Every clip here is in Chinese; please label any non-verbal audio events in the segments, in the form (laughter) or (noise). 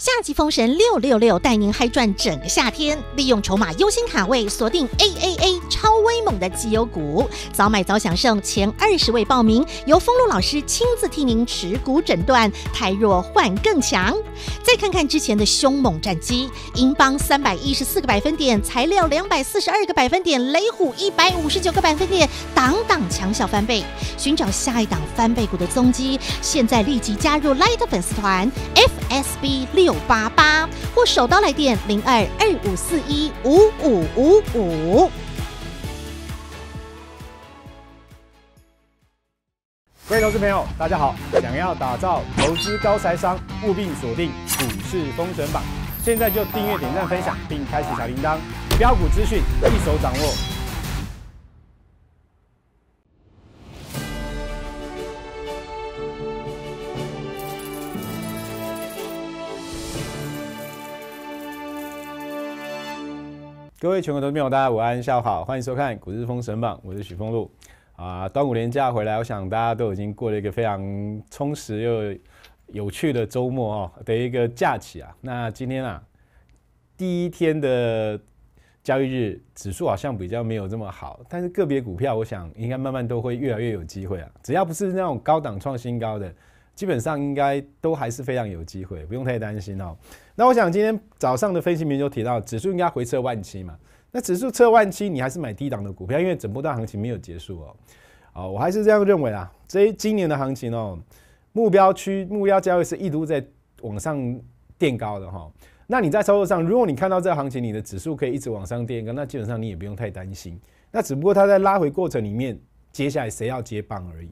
夏季封神六六六，带您嗨赚整个夏天！利用筹码优先卡位，锁定 AAA 超威猛的绩优股，早买早享胜。前二十位报名，由封路老师亲自替您持股诊断，太弱换更强。再看看之前的凶猛战绩：英邦三百一十四个百分点，材料两百四十二个百分点，雷虎一百五十九个百分点，档档强效翻倍。寻找下一档翻倍股的踪迹，现在立即加入 Light 粉丝团 FSB 六。九八八或手刀来电零二二五四一五五五五。各位投资朋友，大家好！想要打造投资高财商，务必锁定股市封神榜。现在就订阅、点赞、分享，并开启小铃铛，标股资讯一手掌握。各位全国的朋友，大家午安，下午好，欢迎收看《股市封神榜》，我是许峰路。啊，端午连假回来，我想大家都已经过了一个非常充实又有趣的周末哦的一个假期啊。那今天啊，第一天的交易日，指数好像比较没有这么好，但是个别股票，我想应该慢慢都会越来越有机会啊。只要不是那种高档创新高的。基本上应该都还是非常有机会，不用太担心哦。那我想今天早上的分析名就提到，指数应该回测万七嘛？那指数测万七，你还是买低档的股票，因为整波段行情没有结束哦。哦，我还是这样认为啊。这今年的行情哦，目标区目标价位是一图在往上垫高的哈。那你在操作上，如果你看到这个行情，你的指数可以一直往上垫高，那基本上你也不用太担心。那只不过它在拉回过程里面，接下来谁要接棒而已。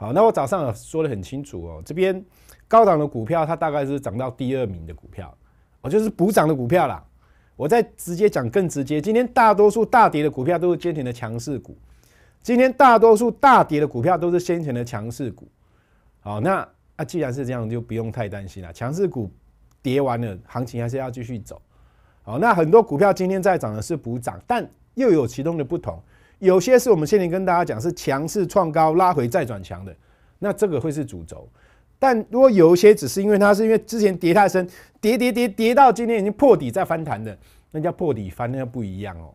好，那我早上说得很清楚哦，这边高档的股票它大概是涨到第二名的股票，哦，就是补涨的股票啦。我再直接讲更直接，今天大多数大跌的股票都是先前的强势股，今天大多数大跌的股票都是先前的强势股。好，那啊既然是这样，就不用太担心了，强势股跌完了，行情还是要继续走。好，那很多股票今天在涨的是补涨，但又有其中的不同。有些是我们先年跟大家讲是强势创高拉回再转强的，那这个会是主轴。但如果有一些只是因为它是因为之前跌太深，跌跌跌跌到今天已经破底再翻弹的，那叫破底翻，那不一样哦。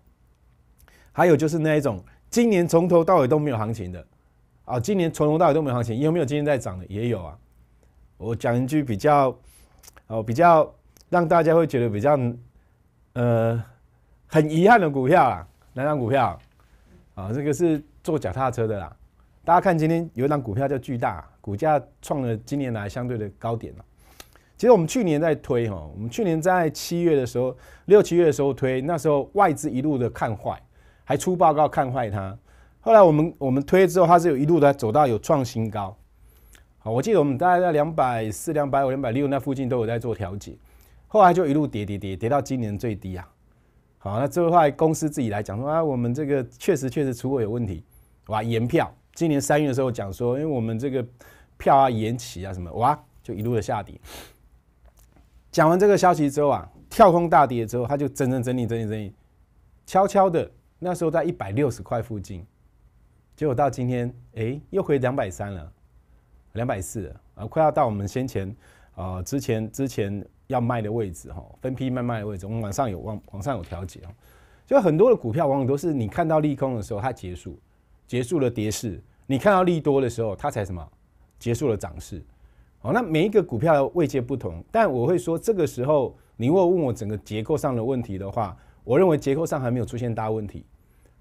还有就是那一种今年从头到尾都没有行情的，啊，今年从头到尾都没有行情，有没有今天在涨的？也有啊。我讲一句比较，哦，比较让大家会觉得比较，呃，很遗憾的股票啊，哪张股票？啊，这个是坐脚踏车的啦。大家看，今天有一张股票叫巨大，股价创了今年来相对的高点了。其实我们去年在推哈，我们去年在七月的时候，六七月的时候推，那时候外资一路的看坏，还出报告看坏它。后来我们我们推之后，它是有一路的走到有创新高。好，我记得我们大概在两百四、两百五、两百六那附近都有在做调节，后来就一路跌跌跌，跌到今年最低啊。好，那这来公司自己来讲说啊，我们这个确实确实出过有问题，哇，延票，今年三月的时候讲说，因为我们这个票啊延期啊什么，哇，就一路的下跌。讲完这个消息之后啊，跳空大跌之后，它就整整整理整理整理，悄悄的那时候在一百六十块附近，结果到今天，哎，又回两百三了，两百四了啊，快要到我们先前。啊，之前之前要卖的位置哈，分批卖卖的位置，我们网上有往晚上有调节哦。就很多的股票往往都是你看到利空的时候它结束，结束了跌势；你看到利多的时候它才什么结束了涨势。好，那每一个股票的位阶不同，但我会说，这个时候你如果问我整个结构上的问题的话，我认为结构上还没有出现大问题。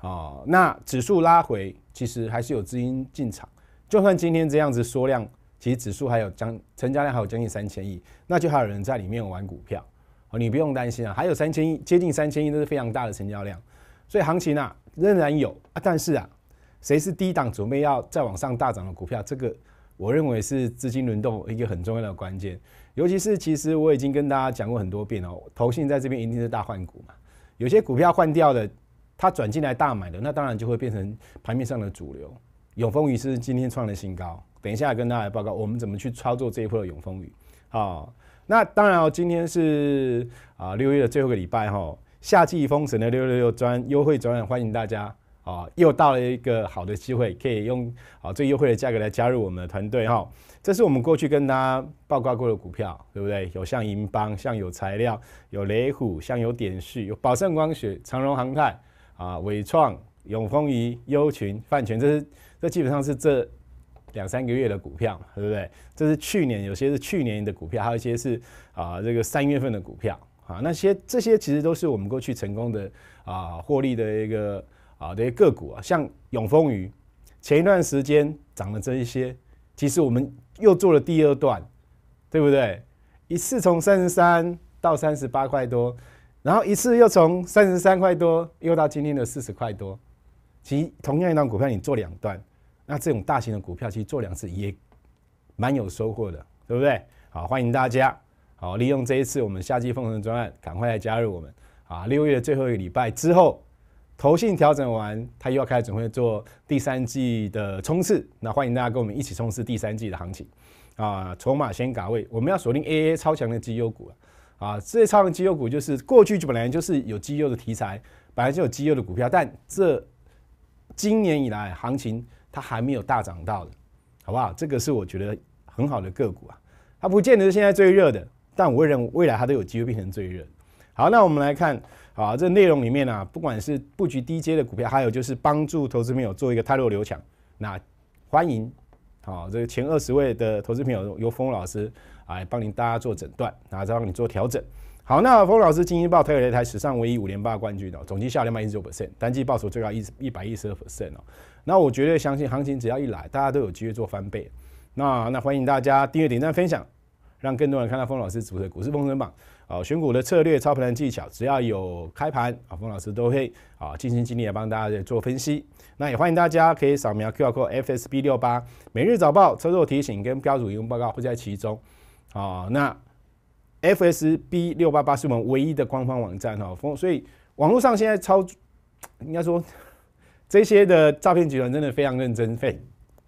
哦，那指数拉回其实还是有资金进场，就算今天这样子缩量。其实指数还有将成交量还有将近三千亿，那就还有人在里面玩股票哦。你不用担心啊，还有三千亿，接近三千亿都是非常大的成交量，所以行情啊仍然有啊。但是啊，谁是低档准备要再往上大涨的股票，这个我认为是资金轮动一个很重要的关键。尤其是其实我已经跟大家讲过很多遍了，投信在这边一定是大换股嘛。有些股票换掉的，它转进来大买的，那当然就会变成盘面上的主流。永丰于是今天创了新高。等一下跟大家报告，我们怎么去操作这一波的永丰雨。好，那当然哦，今天是啊六月的最后一个礼拜哈，夏季封神的六六六专优惠专眼欢迎大家啊，又到了一个好的机会，可以用啊最优惠的价格来加入我们的团队哈。这是我们过去跟大家报告过的股票，对不对？有像银邦，像有材料，有雷虎，像有点序，有宝盛光学、长荣航太啊、伟创、永丰余、优群、泛全，这是这基本上是这。两三个月的股票，对不对？这是去年有些是去年的股票，还有一些是啊这个三月份的股票啊。那些这些其实都是我们过去成功的啊获利的一个啊的些个股啊，像永丰鱼，前一段时间涨了这一些，其实我们又做了第二段，对不对？一次从三十三到三十八块多，然后一次又从三十三块多又到今天的四十块多。其实同样一段股票你做两段。那这种大型的股票，其实做两次也蛮有收获的，对不对？好，欢迎大家，好利用这一次我们夏季封的专案，赶快来加入我们。啊，六月最后一个礼拜之后，投信调整完，它又要开准备做第三季的冲刺。那欢迎大家跟我们一起冲刺第三季的行情。啊，筹码先卡位，我们要锁定 AA 超强的绩优股啊，这些超强绩优股就是过去就本来就是有绩优的题材，本来就有绩优的股票，但这今年以来行情。它还没有大涨到的，好不好？这个是我觉得很好的个股啊。它不见得是现在最热的，但我认为未来它都有机会变成最热。好，那我们来看，好，这内容里面呢，不管是布局低阶的股票，还有就是帮助投资朋友做一个泰弱留强。那欢迎，好，这个前二十位的投资朋友由峰老师来帮您大家做诊断，然后再帮你做调整。好，那冯老师《精英报》了一台史上唯一五连霸冠军的，总计下两百一十六 percent，单季报酬最高一一百一十二 percent 哦，那我绝对相信行情只要一来，大家都有机会做翻倍。那那欢迎大家订阅、点赞、分享，让更多人看到冯老师主持《的股市风云榜》啊，选股的策略、操盘的技巧，只要有开盘啊，冯老师都会啊尽心尽力的帮大家做分析。那也欢迎大家可以扫描 QR code FSB 六八，每日早报、操作提醒跟标准盈用报告会在其中。好，那。F S B 六八八是我们唯一的官方网站哦，风所以网络上现在超，应该说 (laughs) 这些的诈骗集团真的非常认真，非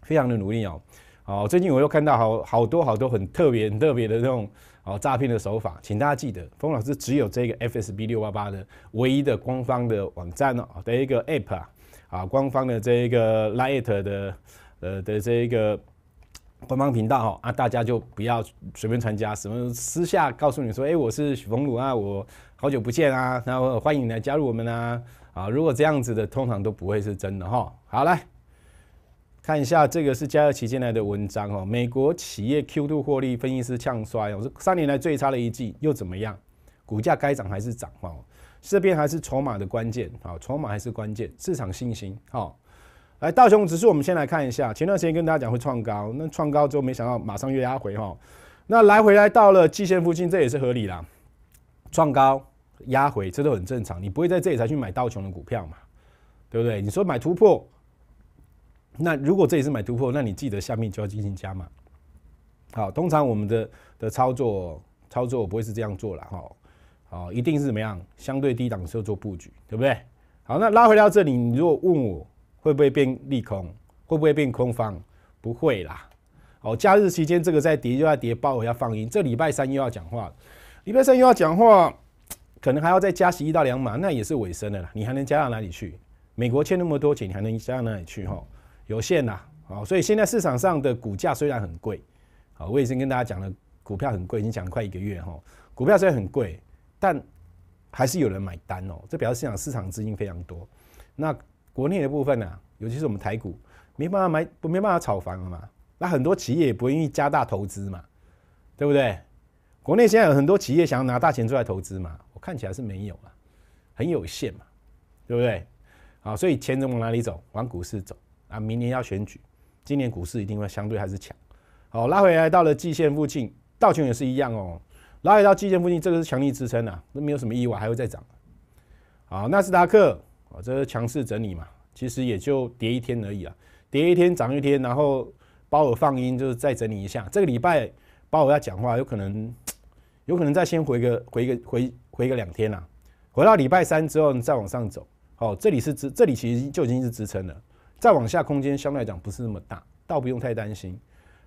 非常的努力哦。哦，最近我又看到好好多好多很特别很特别的这种哦诈骗的手法，请大家记得，风老师只有这个 F S B 六八八的唯一的官方的网站哦，的一个 App 啊啊官方的这一个 l i g h t 的呃的这一个。官方频道哈啊，大家就不要随便参加什么私下告诉你说，哎，我是峰鲁啊，我好久不见啊，然后欢迎来加入我们啊啊，如果这样子的，通常都不会是真的哈。好来看一下这个是加热期进来的文章哦，美国企业 Q 度获利分析师呛衰，我说三年来最差的一季又怎么样？股价该涨还是涨哦，这边还是筹码的关键啊，筹码还是关键，市场信心好。来，道琼指数，我们先来看一下。前段时间跟大家讲会创高，那创高之后，没想到马上又压回哈。那来回来到了季线附近，这也是合理啦。创高压回，这都很正常。你不会在这里才去买道琼的股票嘛？对不对？你说买突破，那如果这里是买突破，那你记得下面就要进行加码。好，通常我们的的操作操作不会是这样做了哈。好，一定是怎么样？相对低档时候做布局，对不对？好，那拉回到这里，你如果问我。会不会变利空？会不会变空方？不会啦。哦，假日期间这个在叠就要叠包，要放音，这礼拜三又要讲话，礼拜三又要讲话，可能还要再加息一到两码，那也是尾声的啦。你还能加到哪里去？美国欠那么多钱，你还能加到哪里去？哈，有限啦。哦，所以现在市场上的股价虽然很贵，好，我已经跟大家讲了，股票很贵，已经讲快一个月哈。股票虽然很贵，但还是有人买单哦。这表示市场市场资金非常多。那国内的部分呢，尤其是我们台股，没办法买，不没办法炒房了嘛。那很多企业也不愿意加大投资嘛，对不对？国内现在有很多企业想要拿大钱出来投资嘛，我看起来是没有啊，很有限嘛，对不对？好，所以钱都往哪里走？往股市走啊！明年要选举，今年股市一定会相对还是强。好，拉回来到了季线附近，道琼也是一样哦。拉回到季线附近，这个是强力支撑啊，都没有什么意外，还会再涨。好，纳斯达克。啊，这是强势整理嘛，其实也就跌一天而已啊，跌一天涨一天，然后鲍尔放音就是再整理一下。这个礼拜鲍尔要讲话，有可能有可能再先回个回个回回个两天啦，回到礼拜三之后再往上走。哦，这里是支，这里其实就已经是支撑了。再往下空间相对来讲不是那么大，倒不用太担心。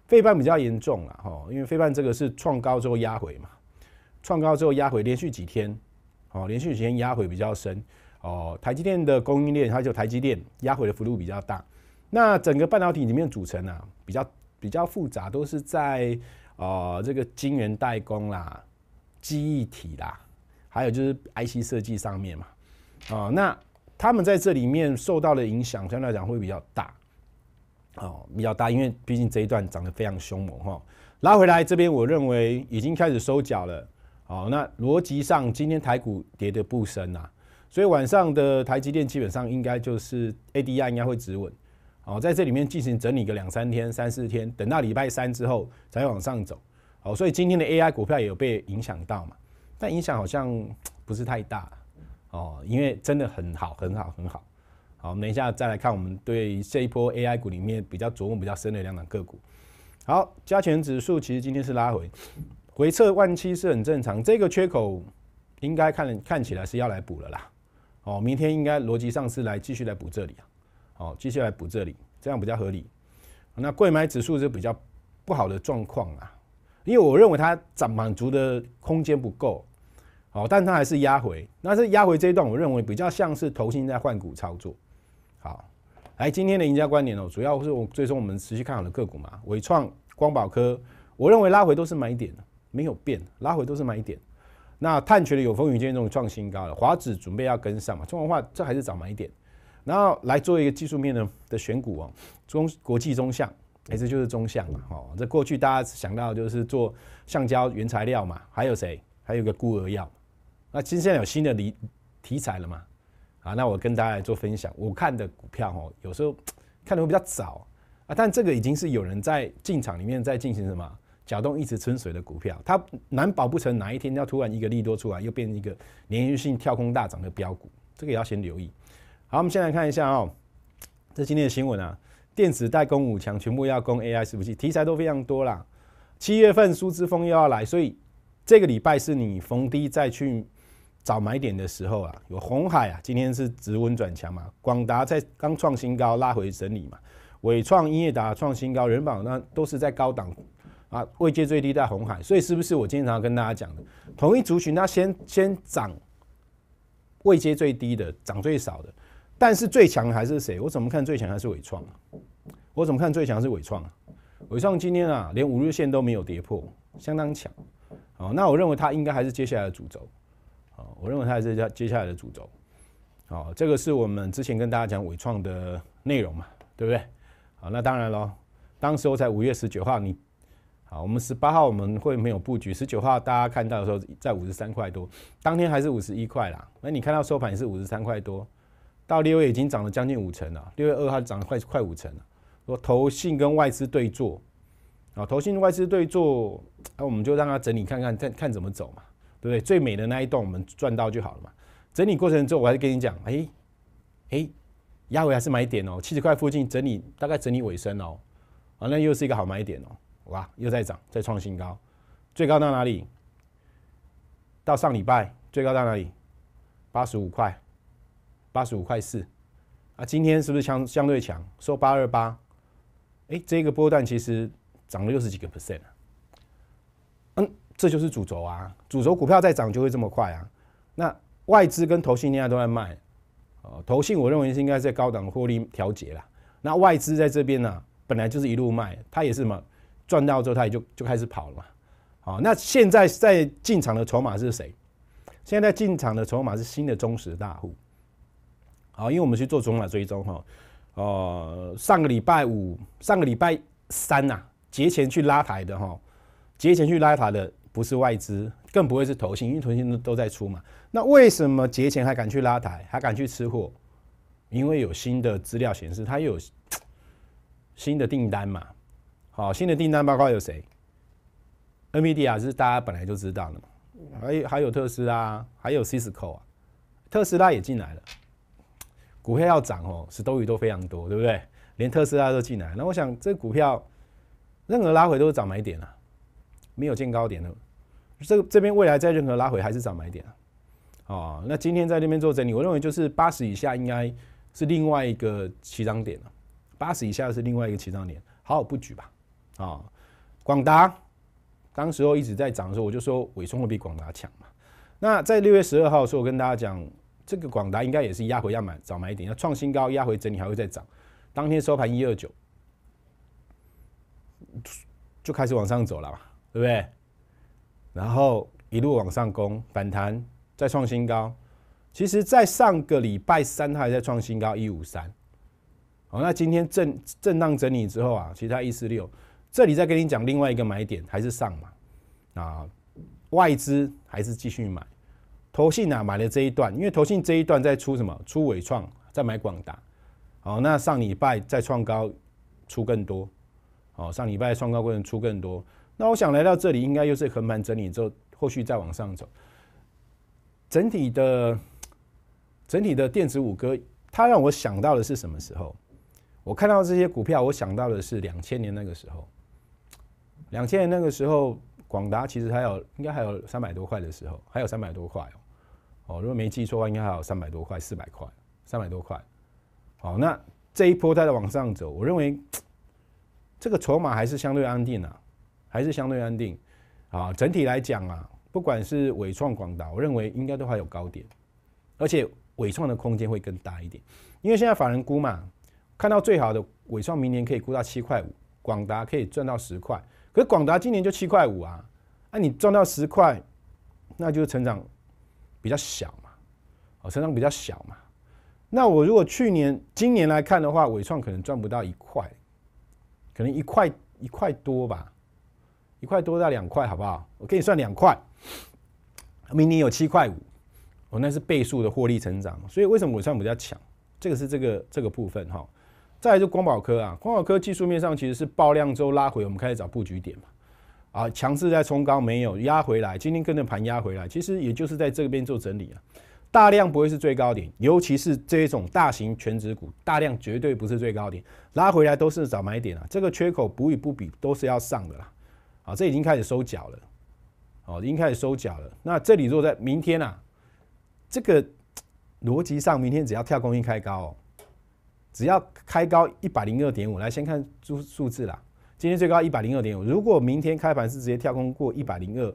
费半比较严重了哈，因为费半这个是创高之后压回嘛，创高之后压回，连续几天，哦，连续几天压回比较深。哦，台积电的供应链，它就台积电压回的幅度比较大。那整个半导体里面组成啊，比较比较复杂，都是在呃这个晶圆代工啦、记忆体啦，还有就是 IC 设计上面嘛。哦，那他们在这里面受到的影响，相对来讲会比较大。哦，比较大，因为毕竟这一段涨得非常凶猛哈。拉回来这边，我认为已经开始收脚了。好，那逻辑上今天台股跌的不深啊。所以晚上的台积电基本上应该就是 A D I 应该会止稳，哦，在这里面进行整理个两三天、三四天，等到礼拜三之后才往上走，哦，所以今天的 A I 股票也有被影响到嘛，但影响好像不是太大，哦，因为真的很好、很好、很好，好，我们等一下再来看我们对这一波 A I 股里面比较琢磨比较深的两档个股。好，加权指数其实今天是拉回，回撤万七是很正常，这个缺口应该看看起来是要来补了啦。哦，明天应该逻辑上是来继续来补这里啊，好，继续来补这里，这样比较合理。那贵买指数是比较不好的状况啊，因为我认为它涨满足的空间不够，好，但它还是压回。那是压回这一段，我认为比较像是投机在换股操作。好，来今天的赢家观点哦，主要是我最终我们持续看好的个股嘛，伟创、光宝科，我认为拉回都是买点，没有变，拉回都是买点。那碳权的有风云天这种创新高了，华指准备要跟上嘛？中文话这还是早买一点。然后来做一个技术面的的选股哦，中国际中橡，哎，这就是中橡嘛，哦，这过去大家想到就是做橡胶原材料嘛，还有谁？还有个孤儿药。那今在有新的理题材了嘛？啊，那我跟大家做分享，我看的股票哦，有时候看的会比较早啊，但这个已经是有人在进场里面在进行什么？搅动一直春水的股票，它难保不成哪一天要突然一个利多出来，又变成一个连续性跳空大涨的标股，这个也要先留意。好，我们先来看一下哦，这今天的新闻啊，电子代工五强全部要攻 AI 服器，题材都非常多啦。七月份苏之峰又要来，所以这个礼拜是你逢低再去找买点的时候啊。有红海啊，今天是直温转强嘛，广达在刚创新高拉回整理嘛，伟创、英业达创新高，人保那都是在高档。啊，位阶最低在红海，所以是不是我经常跟大家讲的，同一族群它先先涨，位阶最低的涨最少的，但是最强还是谁？我怎么看最强还是伟创啊？我怎么看最强是伟创？啊？伟创今天啊，连五日线都没有跌破，相当强。好，那我认为它应该还是接下来的主轴。好，我认为它还是接接下来的主轴。好，这个是我们之前跟大家讲伟创的内容嘛，对不对？好，那当然咯，当时候在五月十九号你。好，我们十八号我们会没有布局，十九号大家看到的时候在五十三块多，当天还是五十一块啦。那你看到收盘也是五十三块多，到六月已经涨了将近五成了，六月二号涨了快快五成了。说投信跟外资对坐，啊，投信外资对坐，那我们就让它整理看看，看看怎么走嘛，对不对？最美的那一栋我们赚到就好了嘛。整理过程之后，我还是跟你讲，哎，哎，压尾还是买点哦，七十块附近整理，大概整理尾声哦，啊，那又是一个好买点哦。哇！又在涨，再创新高，最高到哪里？到上礼拜最高到哪里？八十五块，八十五块四。啊，今天是不是相相对强？收八二八。哎，这个波段其实涨了六十几个 percent 啊。嗯，这就是主轴啊。主轴股票在涨就会这么快啊。那外资跟投信现在都在卖。哦，投信我认为是应该在高档获利调节啦。那外资在这边呢，本来就是一路卖，它也是什么？赚到之后，他也就就开始跑了嘛。好，那现在在进场的筹码是谁？现在进场的筹码是新的忠实大户。好，因为我们去做筹码追踪哈。呃，上个礼拜五、上个礼拜三呐，节前去拉台的哈，节前去拉台的不是外资，更不会是投信，因为投信都都在出嘛。那为什么节前还敢去拉台，还敢去吃货？因为有新的资料显示，它有新的订单嘛。好，新的订单报告有谁？Nvidia 是大家本来就知道的嘛，还有还有特斯拉，还有 Cisco 啊，特斯拉也进来了。股票要涨哦，石头鱼都非常多，对不对？连特斯拉都进来，那我想这股票任何拉回都是涨买点啊，没有见高点的。这这边未来在任何拉回还是涨买点啊。哦，那今天在那边做整理，我认为就是八十以下应该是另外一个起涨点了，八十以下是另外一个起涨点，好好布局吧。啊，广达，当时候一直在涨的时候，我就说伟创会比广达强嘛。那在六月十二号的时候，我跟大家讲，这个广达应该也是压回压买，早买一点要创新高压回整理还会再涨。当天收盘一二九，就开始往上走了嘛，对不对？然后一路往上攻，反弹再创新高。其实，在上个礼拜三它还在创新高一五三。好，那今天震震荡整理之后啊，其他一四六。这里再跟你讲另外一个买点，还是上嘛，啊，外资还是继续买，投信啊买了这一段，因为投信这一段在出什么？出伟创，在买广达，好，那上礼拜再创高出更多，好，上礼拜创高过程出更多，那我想来到这里应该又是横盘整理之后，后续再往上走，整体的，整体的电子五哥，他让我想到的是什么时候？我看到这些股票，我想到的是两千年那个时候。两千年那个时候，广达其实还有，应该还有三百多块的时候，还有三百多块哦。哦，如果没记错的话，应该还有三百多块、四百块、三百多块。好，那这一波再在往上走，我认为这个筹码还是相对安定啊，还是相对安定啊。整体来讲啊，不管是伟创、广达，我认为应该都还有高点，而且伟创的空间会更大一点，因为现在法人估嘛，看到最好的伟创明年可以估到七块五，广达可以赚到十块。可广达今年就七块五啊，那你赚到十块，那就是成长比较小嘛，哦，成长比较小嘛。那我如果去年、今年来看的话，伟创可能赚不到一块，可能一块一块多吧，一块多到两块，好不好？我可以算两块，明年有七块五，哦，那是倍数的获利成长。所以为什么我算比较强？这个是这个这个部分哈。再就光宝科啊，光宝科技术面上其实是爆量之后拉回，我们开始找布局点嘛，啊，强势在冲高没有压回来，今天跟着盘压回来，其实也就是在这边做整理啊。大量不会是最高点，尤其是这种大型全值股，大量绝对不是最高点，拉回来都是找买点啊。这个缺口补与不补都是要上的啦，啊，这已经开始收脚了，哦，已经开始收脚了，那这里若在明天啊，这个逻辑上明天只要跳空一开高。只要开高一百零二点五，来先看数数字啦。今天最高一百零二点五，如果明天开盘是直接跳空过一百零二、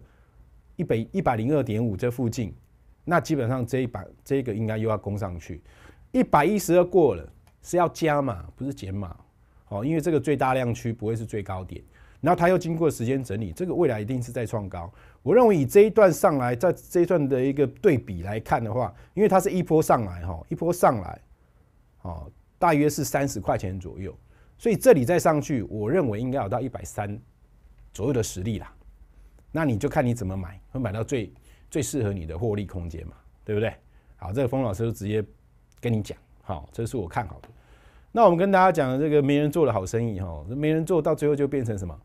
一百一百零二点五这附近，那基本上这一板这个应该又要攻上去，一百一十二过了是要加码，不是减码，哦，因为这个最大量区不会是最高点，然后它又经过时间整理，这个未来一定是在创高。我认为以这一段上来，在这一段的一个对比来看的话，因为它是一波上来哈，一波上来，哦。大约是三十块钱左右，所以这里再上去，我认为应该有到一百三左右的实力啦。那你就看你怎么买，会买到最最适合你的获利空间嘛，对不对？好，这个风老师就直接跟你讲，好，这是我看好的。那我们跟大家讲，这个没人做的好生意哈，没人做到最后就变成什么？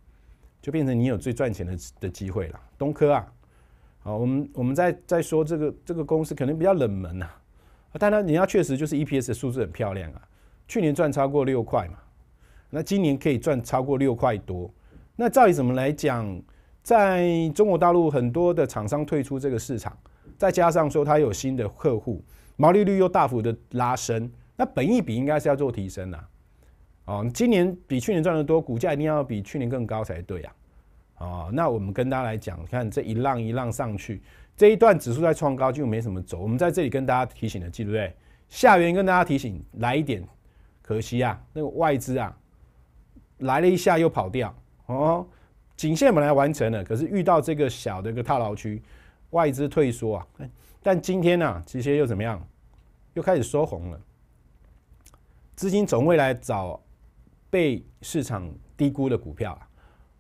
就变成你有最赚钱的的机会啦。东科啊，好，我们我们在在说这个这个公司可能比较冷门啊，但它人家确实就是 EPS 数字很漂亮啊。去年赚超过六块嘛，那今年可以赚超过六块多，那照理怎么来讲，在中国大陆很多的厂商退出这个市场，再加上说它有新的客户，毛利率又大幅的拉升，那本意比应该是要做提升啦，哦，今年比去年赚得多，股价一定要比去年更高才对啊，哦，那我们跟大家来讲，看这一浪一浪上去，这一段指数在创高就没什么走，我们在这里跟大家提醒的，记不对？下缘跟大家提醒，来一点。可惜啊，那个外资啊，来了一下又跑掉哦。颈线本来完成了，可是遇到这个小的一个套牢区，外资退缩啊。但今天呢，这些又怎么样？又开始收红了。资金总会来找被市场低估的股票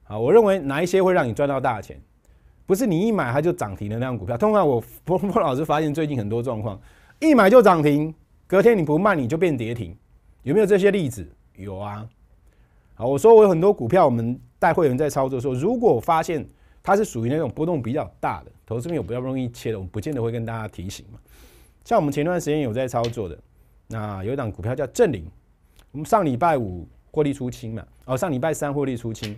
啊。我认为哪一些会让你赚到大钱？不是你一买它就涨停的那样股票。通常我波波老师发现最近很多状况，一买就涨停，隔天你不卖你就变跌停。有没有这些例子？有啊。好，我说我有很多股票，我们带会员在操作。候，如果发现它是属于那种波动比较大的，投资朋有比较容易切的，我们不见得会跟大家提醒嘛。像我们前段时间有在操作的，那有一档股票叫正林，我们上礼拜五获利出清嘛，哦，上礼拜三获利出清，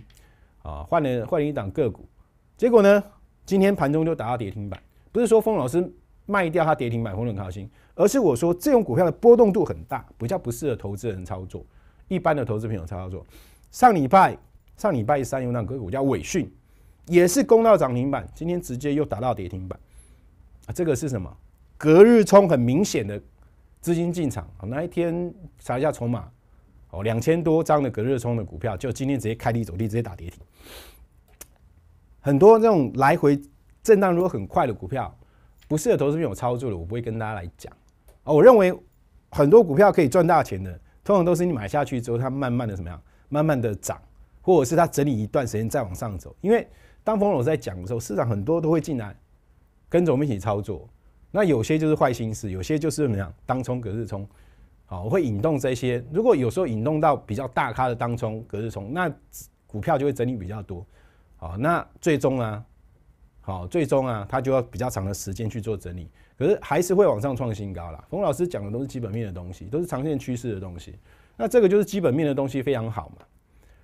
啊，换了换了一档个股，结果呢，今天盘中就打到跌停板。不是说封老师。卖掉它，跌停板风很高，兴，而是我说这种股票的波动度很大，比较不适合投资人操作。一般的投资朋友操作，上礼拜上礼拜三有那个股叫伟讯，也是攻到涨停板，今天直接又打到跌停板。啊，这个是什么？隔日冲很明显的资金进场，那一天查一下筹码，哦，两千多张的隔日冲的股票，就今天直接开低走低，直接打跌停。很多这种来回震荡如果很快的股票。不适合投资品有操作的，我不会跟大家来讲。哦，我认为很多股票可以赚大钱的，通常都是你买下去之后，它慢慢的怎么样，慢慢的涨，或者是它整理一段时间再往上走。因为当冯老在讲的时候，市场很多都会进来跟着我们一起操作。那有些就是坏心思，有些就是怎么样，当冲隔日冲，好，我会引动这些。如果有时候引动到比较大咖的当冲隔日冲，那股票就会整理比较多。好，那最终呢？好，最终啊，它就要比较长的时间去做整理，可是还是会往上创新高啦。冯老师讲的都是基本面的东西，都是长线趋势的东西。那这个就是基本面的东西非常好嘛。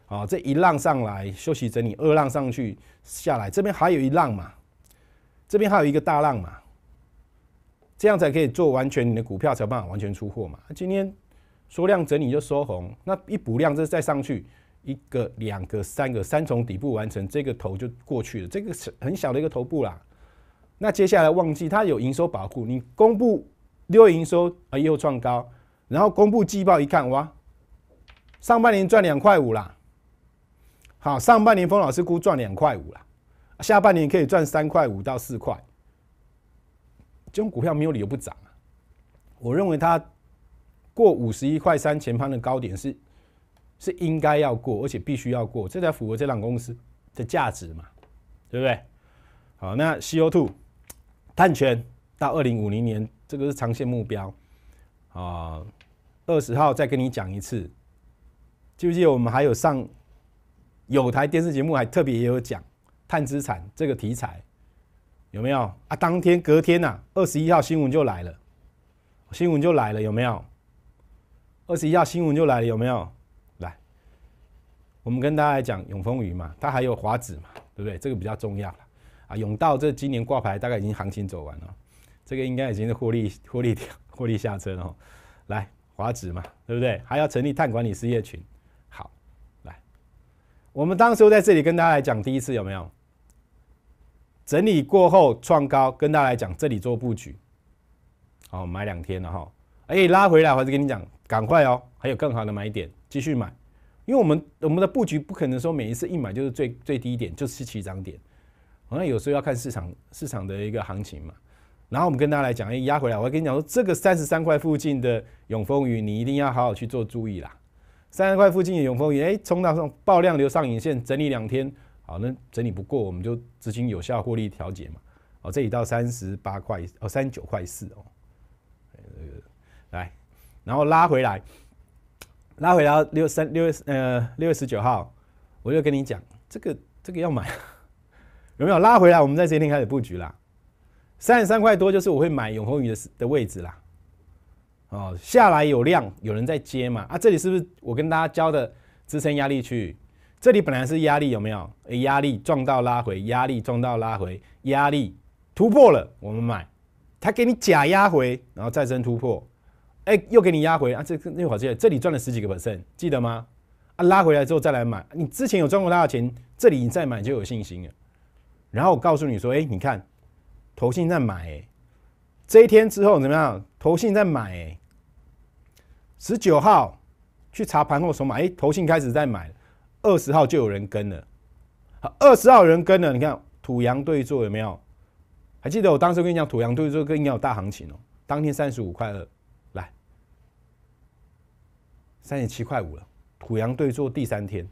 好，这一浪上来休息整理，二浪上去下来，这边还有一浪嘛，这边还有一个大浪嘛，这样才可以做完全你的股票才有办法完全出货嘛。今天缩量整理就收红，那一补量这再上去。一个、两个、三个，三重底部完成，这个头就过去了。这个是很小的一个头部啦。那接下来旺季，它有营收保护，你公布六营收啊，又创高，然后公布季报，一看哇，上半年赚两块五啦。好，上半年封老师估赚两块五啦，下半年可以赚三块五到四块。这种股票没有理由不涨啊。我认为它过五十一块三前方的高点是。是应该要过，而且必须要过，这才符合这两公司的价值嘛，对不对？好，那 CO2 碳权到二零五零年，这个是长线目标啊。二十号再跟你讲一次，记不记得我们还有上有台电视节目，还特别也有讲碳资产这个题材，有没有啊？当天隔天呐，二十一号新闻就来了，新闻就来了，有没有？二十一号新闻就来了，有没有？我们跟大家讲永丰余嘛，它还有华指嘛，对不对？这个比较重要了啊。永道这今年挂牌大概已经行情走完了，这个应该已经是获利获利掉获利下车了哈。来华指嘛，对不对？还要成立碳管理事业群。好，来，我们当时在这里跟大家讲第一次有没有整理过后创高，跟大家讲这里做布局，好买两天了哈。哎，拉回来，还是跟你讲赶快哦，还有更好的买点，继续买。因为我们我们的布局不可能说每一次一买就是最最低点，就是起涨点，好像有时候要看市场市场的一个行情嘛。然后我们跟大家来讲，哎，压回来，我还跟你讲说，这个三十三块附近的永丰鱼，你一定要好好去做注意啦。三十块附近的永丰鱼，哎，冲到上爆量流上影线整理两天，好，那整理不过，我们就资金有效获利调节嘛。哦，这里到三十八块，哦，三十九块四哦，来，然后拉回来。拉回到六三六月呃六月十九号，我就跟你讲这个这个要买 (laughs) 有没有拉回来？我们在一天开始布局啦，三十三块多就是我会买永丰宇的的位置啦。哦，下来有量，有人在接嘛？啊，这里是不是我跟大家教的支撑压力区？这里本来是压力有没有？压力撞到拉回，压力撞到拉回，压力突破了，我们买。他给你假压回，然后再真突破。哎，又给你压回啊！这个会儿这里赚了十几个 percent，记得吗？啊，拉回来之后再来买，你之前有赚过大的钱，这里你再买就有信心了。然后我告诉你说，哎，你看，投信在买，这一天之后怎么样？投信在买，十九号去查盘后筹码，哎，投信开始在买，二十号就有人跟了，二十号人跟了，你看土羊对坐有没有？还记得我当时跟你讲土羊对坐应该有大行情哦，当天三十五块二。三十七块五了，土洋对坐第三天，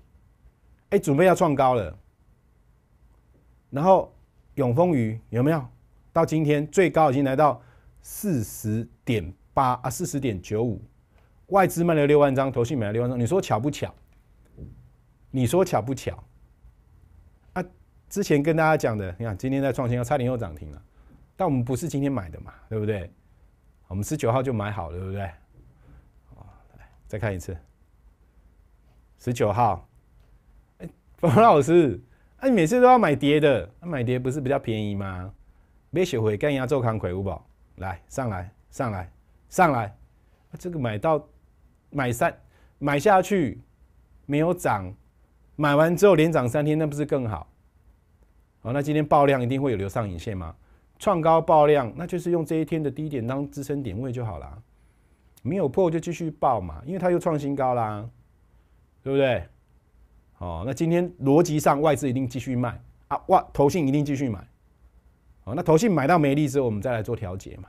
哎，准备要创高了。然后永丰鱼有没有？到今天最高已经来到四十点八啊，四十点九五。外资卖了六万张，投信买了六万张。你说巧不巧？你说巧不巧？啊，之前跟大家讲的，你看今天在创新，要差点又涨停了。但我们不是今天买的嘛，对不对？我们十九号就买好，了，对不对？再看一次，十九号，哎，冯老师，哎，你每次都要买跌的，那买跌不是比较便宜吗？别学会干压做康葵五宝，来，上来，上来，上来，这个买到买三买下去没有涨，买完之后连涨三天，那不是更好？好，那今天爆量一定会有留上影线吗？创高爆量，那就是用这一天的低点当支撑点位就好了。没有破就继续爆嘛，因为它又创新高啦，对不对？哦，那今天逻辑上外资一定继续卖啊，哇，投信一定继续买，哦，那投信买到没利之后，我们再来做调节嘛。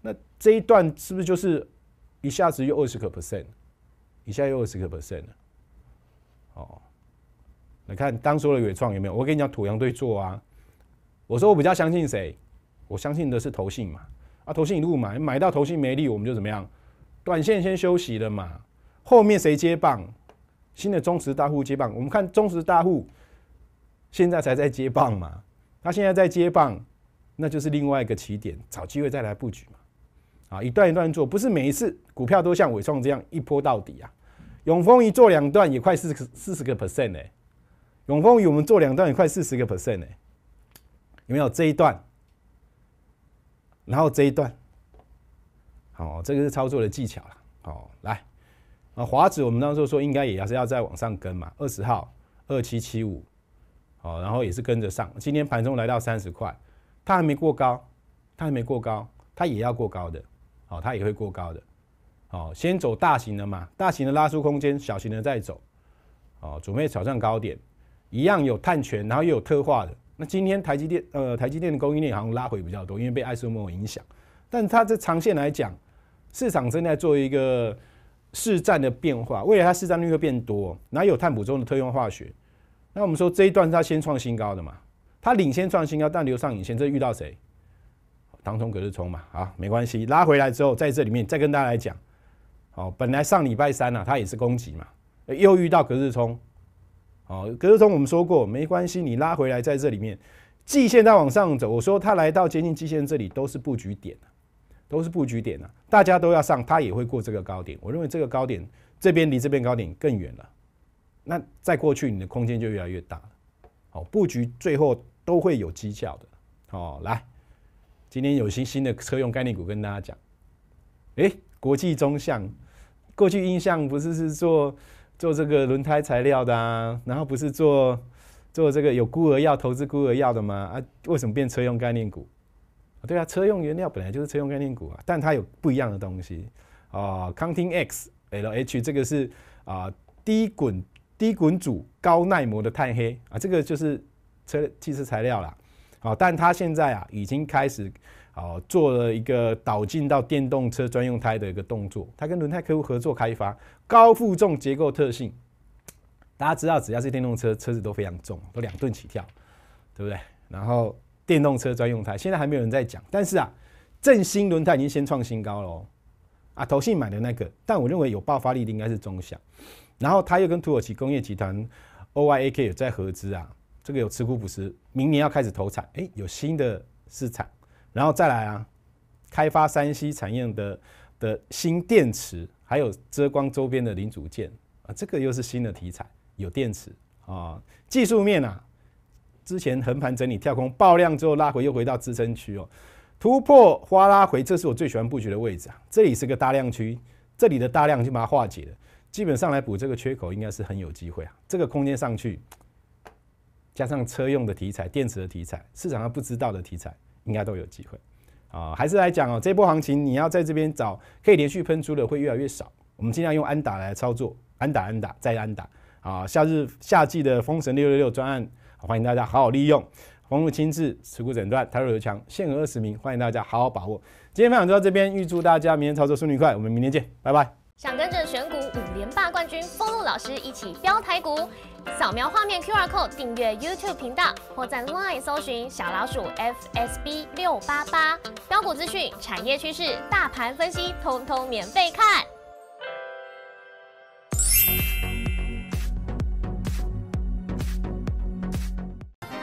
那这一段是不是就是一下子又二十个 percent，一下又二十个 percent 了？哦，你看当初的原创有没有？我跟你讲，土洋队做啊，我说我比较相信谁？我相信的是投信嘛，啊，投信一路买，买到投信没利，我们就怎么样？短线先休息了嘛，后面谁接棒？新的忠实大户接棒。我们看忠实大户现在才在接棒嘛，他现在在接棒，那就是另外一个起点，找机会再来布局嘛。啊，一段一段做，不是每一次股票都像伟创这样一波到底啊。永丰一做两段也快四十四十个 percent 哎，永丰与我们做两段也快四十个 percent 哎，有没有这一段？然后这一段。哦，这个是操作的技巧了。好，来，啊，华子，我们当时说应该也是要再往上跟嘛。二十号二七七五，哦，然后也是跟着上。今天盘中来到三十块，它还没过高，它还没过高，它也要过高的，好，它也会过高的，好，先走大型的嘛，大型的拉出空间，小型的再走，哦，准备挑战高点，一样有碳权，然后又有特化的。那今天台积电，呃，台积电的供应链好像拉回比较多，因为被爱数莫影响，但它这长线来讲。市场正在做一个市占的变化，未来它市占率会变多，哪有碳捕捉的特用化学？那我们说这一段它先创新高的嘛，它领先创新高，但流上影线，这遇到谁？当冲隔日冲嘛，啊，没关系，拉回来之后在这里面再跟大家讲。哦，本来上礼拜三呐，它也是攻击嘛，又遇到隔日冲。哦，隔日冲我们说过，没关系，你拉回来在这里面，季线在往上走，我说它来到接近季线这里都是布局点。都是布局点啊，大家都要上，它也会过这个高点。我认为这个高点这边离这边高点更远了，那再过去你的空间就越来越大了。好，布局最后都会有技巧的。好，来，今天有新新的车用概念股跟大家讲。诶，国际中向，过去印象不是是做做这个轮胎材料的啊，然后不是做做这个有孤儿药投资孤儿药的吗？啊，为什么变车用概念股？对啊，车用原料本来就是车用概念股啊，但它有不一样的东西啊。康汀 X LH 这个是啊低滚低滚阻、高耐磨的碳黑啊，这个就是车汽车材料啦。啊。但它现在啊已经开始啊做了一个导进到电动车专用胎的一个动作，它跟轮胎客户合作开发高负重结构特性。大家知道，只要是电动车，车子都非常重，都两吨起跳，对不对？然后。电动车专用胎现在还没有人在讲，但是啊，正新轮胎已经先创新高喽，啊，投信买的那个，但我认为有爆发力的应该是中橡，然后他又跟土耳其工业集团 OYAK 有在合资啊，这个有持股五十，明年要开始投产，哎，有新的市场，然后再来啊，开发山西产业的的新电池，还有遮光周边的零组件啊，这个又是新的题材，有电池啊，技术面啊，之前横盘整理跳空爆量之后拉回又回到支撑区哦，突破花拉回，这是我最喜欢布局的位置啊！这里是个大量区，这里的大量就把它化解了，基本上来补这个缺口应该是很有机会啊！这个空间上去，加上车用的题材、电池的题材、市场上不知道的题材，应该都有机会啊！还是来讲哦，这波行情你要在这边找可以连续喷出的会越来越少，我们尽量用安打来操作，安打安打再安打啊！夏日夏季的封神六六六专案。欢迎大家好好利用，丰露亲自持股诊断，台股有强，限额二十名，欢迎大家好好把握。今天分享就到这边，预祝大家明天操作顺利快，我们明天见，拜拜。想跟着选股五连霸冠军丰露老师一起标台股，扫描画面 QR Code 订阅 YouTube 频道，或在 LINE 搜寻小老鼠 FSB 六八八，标股资讯、产业趋势、大盘分析，通通免费看。